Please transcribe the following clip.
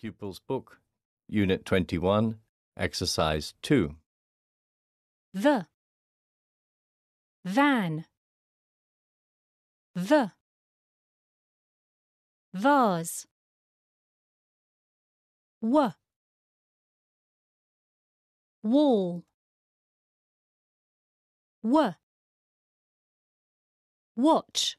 Pupil's Book, Unit 21, Exercise 2. The Van The Vase W Wall W Watch